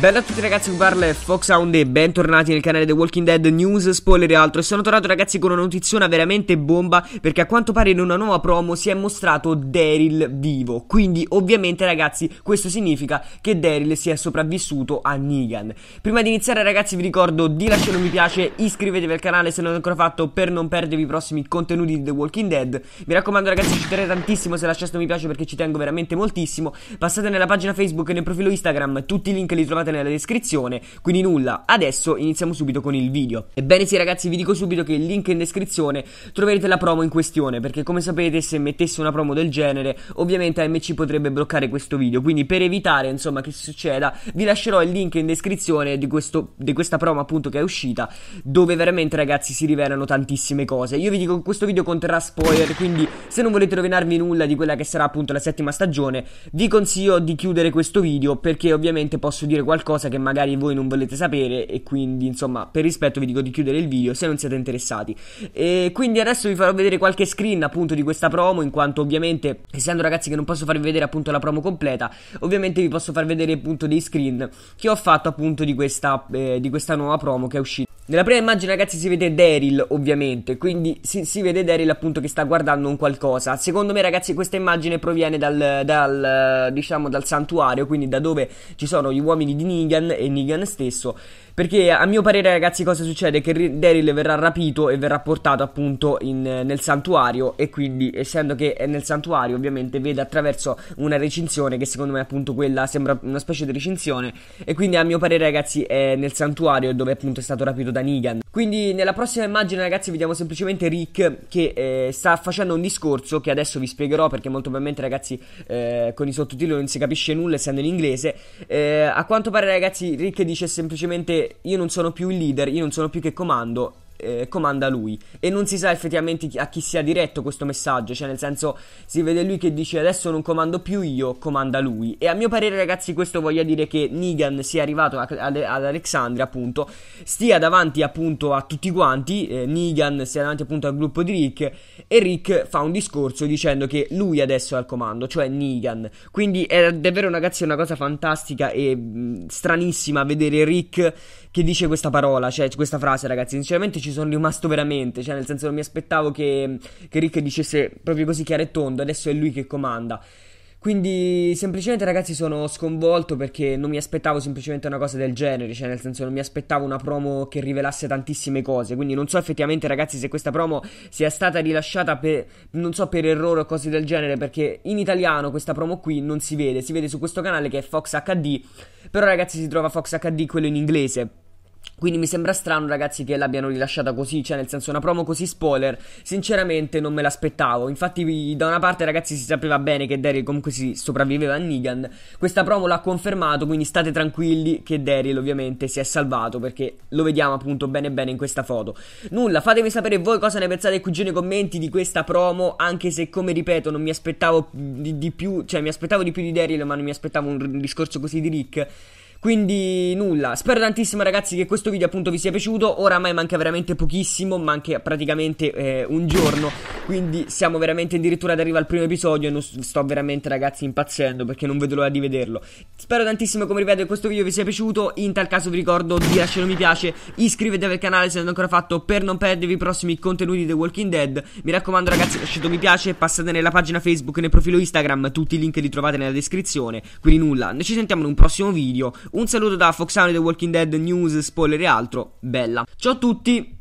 Bella a tutti ragazzi, qui parla è Foxhound e bentornati nel canale The Walking Dead News, spoiler e altro E sono tornato ragazzi con una notizia veramente bomba Perché a quanto pare in una nuova promo si è mostrato Daryl vivo Quindi ovviamente ragazzi questo significa che Daryl si è sopravvissuto a Negan Prima di iniziare ragazzi vi ricordo di lasciare un mi piace Iscrivetevi al canale se non l'avete ancora fatto per non perdervi i prossimi contenuti di The Walking Dead Mi raccomando ragazzi ci terrei tantissimo se lasciaste un mi piace perché ci tengo veramente moltissimo Passate nella pagina Facebook e nel profilo Instagram, tutti i link li trovate linkate nella descrizione, quindi nulla, adesso iniziamo subito con il video. Ebbene sì ragazzi, vi dico subito che il link in descrizione troverete la promo in questione, perché come sapete se mettesse una promo del genere, ovviamente AMC potrebbe bloccare questo video, quindi per evitare insomma che succeda, vi lascerò il link in descrizione di, questo, di questa promo appunto che è uscita, dove veramente ragazzi si rivelano tantissime cose. Io vi dico che questo video conterrà spoiler, quindi se non volete rovinarvi nulla di quella che sarà appunto la settima stagione, vi consiglio di chiudere questo video perché ovviamente posso dire qualcosa qualcosa che magari voi non volete sapere e quindi insomma per rispetto vi dico di chiudere il video se non siete interessati. E quindi adesso vi farò vedere qualche screen appunto di questa promo in quanto ovviamente essendo ragazzi che non posso farvi vedere appunto la promo completa ovviamente vi posso far vedere appunto dei screen che ho fatto appunto di questa, eh, di questa nuova promo che è uscita. Nella prima immagine, ragazzi, si vede Daryl, ovviamente, quindi si, si, vede Daryl appunto che sta guardando un qualcosa. Secondo me, ragazzi, questa immagine proviene dal, dal, diciamo, dal santuario, quindi da dove ci sono gli uomini di Negan e Negan stesso. Perché a mio parere, ragazzi, cosa succede? Che Daryl verrà rapito e verrà portato appunto in, nel santuario. E quindi, essendo che è nel santuario, ovviamente vede attraverso una recinzione. Che secondo me, appunto, quella sembra una specie di recinzione. E quindi, a mio parere, ragazzi, è nel santuario dove appunto è stato rapito da da Negan. Quindi nella prossima immagine ragazzi vediamo semplicemente Rick che eh, sta facendo un discorso che adesso vi spiegherò perché molto probabilmente ragazzi eh, con i sottotitoli non si capisce nulla essendo in inglese. Eh, a quanto pare ragazzi Rick dice semplicemente io non sono più il leader, io non sono più che comando, eh, comanda lui e non si sa effettivamente a chi sia diretto questo messaggio, cioè nel senso si vede lui che dice adesso non comando più io, comanda lui e a mio parere ragazzi questo voglia dire che Negan sia arrivato a, a, ad Alexandria appunto, stia davanti appunto a tutti quanti, eh, Negan stia davanti appunto al gruppo di Rick e Rick fa un discorso dicendo che lui adesso è al comando, cioè Negan, quindi è davvero ragazzi una cosa fantastica e mh, mm, stranissima vedere Rick che dice questa parola, cioè questa frase ragazzi, sinceramente ci ci sono rimasto veramente, cioè nel senso non mi aspettavo che, che Rick dicesse proprio così chiaro e tondo, adesso è lui che comanda. Quindi semplicemente ragazzi sono sconvolto perché non mi aspettavo semplicemente una cosa del genere, cioè nel senso non mi aspettavo una promo che rivelasse tantissime cose, quindi non so effettivamente ragazzi se questa promo sia stata rilasciata per, non so per errore o cose del genere perché in italiano questa promo qui non si vede, si vede su questo canale che è Fox HD, però ragazzi si trova Fox HD quello in inglese, quindi mi sembra strano, ragazzi, che l'abbiano rilasciata così, cioè nel senso una promo così spoiler. Sinceramente non me l'aspettavo. Infatti, da una parte, ragazzi, si sapeva bene che Daryl comunque si sopravviveva a Negan. Questa promo l'ha confermato, quindi state tranquilli che Daryl ovviamente si è salvato perché lo vediamo appunto bene bene in questa foto. Nulla, fatemi sapere voi cosa ne pensate qui giù nei commenti di questa promo, anche se come ripeto non mi aspettavo di, di più, cioè mi aspettavo di più di Daryl, ma non mi aspettavo un, un discorso così di Rick. Quindi nulla, spero tantissimo ragazzi che questo video appunto vi sia piaciuto, oramai manca veramente pochissimo, manca praticamente eh, un giorno quindi siamo veramente addirittura ad arrivare al primo episodio e non sto veramente ragazzi impazzendo perché non vedo l'ora di vederlo. Spero tantissimo come ripeto che questo video vi sia piaciuto, in tal caso vi ricordo di lasciare un mi piace, iscrivetevi al canale se non l'avete ancora fatto per non perdervi i prossimi contenuti di The Walking Dead. Mi raccomando ragazzi lasciate un mi piace, passate nella pagina Facebook e nel profilo Instagram, tutti i link li trovate nella descrizione. Quindi nulla, noi ci sentiamo in un prossimo video. Un saluto da Foxano The Walking Dead News, spoiler e altro. Bella. Ciao a tutti!